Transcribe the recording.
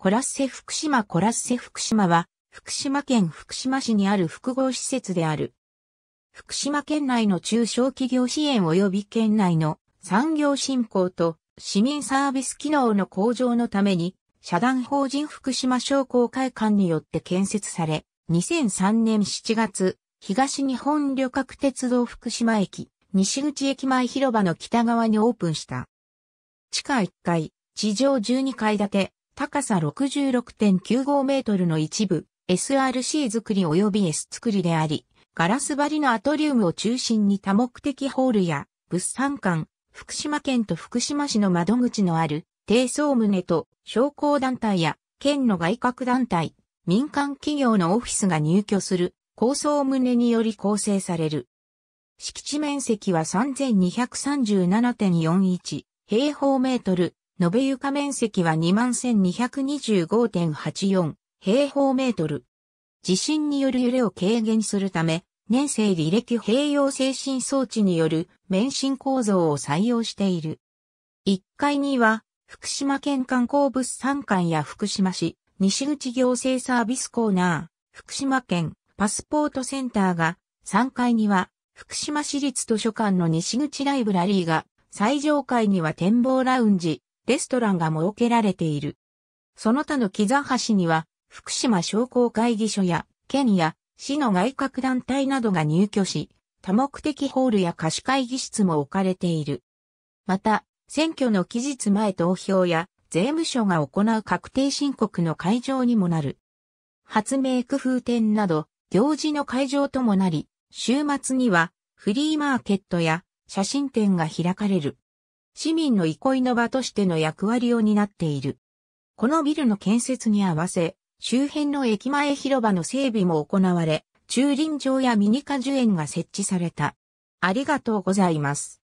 コラッセ福島コラッセ福島は、福島県福島市にある複合施設である。福島県内の中小企業支援及び県内の産業振興と市民サービス機能の向上のために、社団法人福島商工会館によって建設され、2003年7月、東日本旅客鉄道福島駅、西口駅前広場の北側にオープンした。地下1階、地上12階建て、高さ66.95メートルの一部、SRC 作り及び S 作りであり、ガラス張りのアトリウムを中心に多目的ホールや、物産館、福島県と福島市の窓口のある、低層棟と商工団体や県の外郭団体、民間企業のオフィスが入居する高層棟により構成される。敷地面積は3237.41平方メートル、延べ床面積は21,225.84平方メートル。地震による揺れを軽減するため、年生履歴併用精神装置による免震構造を採用している。1階には、福島県観光物産館や福島市、西口行政サービスコーナー、福島県パスポートセンターが、3階には、福島市立図書館の西口ライブラリーが、最上階には展望ラウンジ、レストランが設けられている。その他の木座橋には、福島商工会議所や、県や、市の外郭団体などが入居し、多目的ホールや貸し会議室も置かれている。また、選挙の期日前投票や、税務署が行う確定申告の会場にもなる。発明工夫展など、行事の会場ともなり、週末には、フリーマーケットや写真展が開かれる。市民の憩いの場としての役割を担っている。このビルの建設に合わせ、周辺の駅前広場の整備も行われ、駐輪場やミニ果樹園が設置された。ありがとうございます。